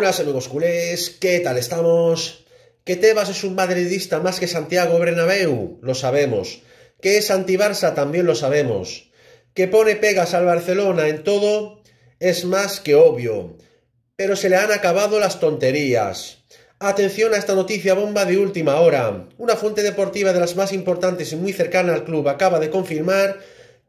¡Hola, amigos culés, ¿qué tal estamos? Que Tebas es un madridista más que Santiago Bernabéu, lo sabemos. Que es anti también lo sabemos. Que pone pegas al Barcelona en todo, es más que obvio. Pero se le han acabado las tonterías. Atención a esta noticia bomba de última hora. Una fuente deportiva de las más importantes y muy cercana al club acaba de confirmar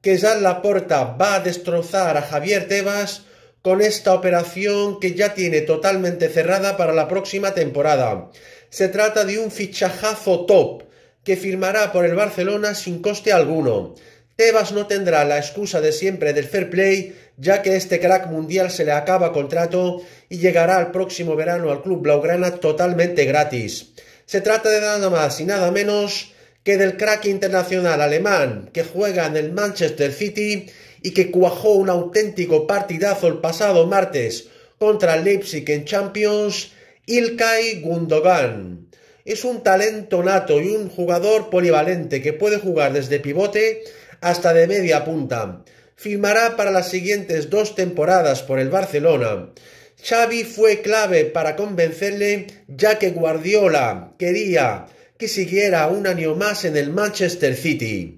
que Jean Laporta va a destrozar a Javier Tebas con esta operación que ya tiene totalmente cerrada para la próxima temporada. Se trata de un fichajazo top que firmará por el Barcelona sin coste alguno. Tebas no tendrá la excusa de siempre del fair play, ya que este crack mundial se le acaba contrato y llegará al próximo verano al club blaugrana totalmente gratis. Se trata de nada más y nada menos que del crack internacional alemán que juega en el Manchester City y que cuajó un auténtico partidazo el pasado martes contra Leipzig en Champions, Ilkay Gundogan. Es un talento nato y un jugador polivalente que puede jugar desde pivote hasta de media punta. Firmará para las siguientes dos temporadas por el Barcelona. Xavi fue clave para convencerle ya que Guardiola quería que siguiera un año más en el Manchester City.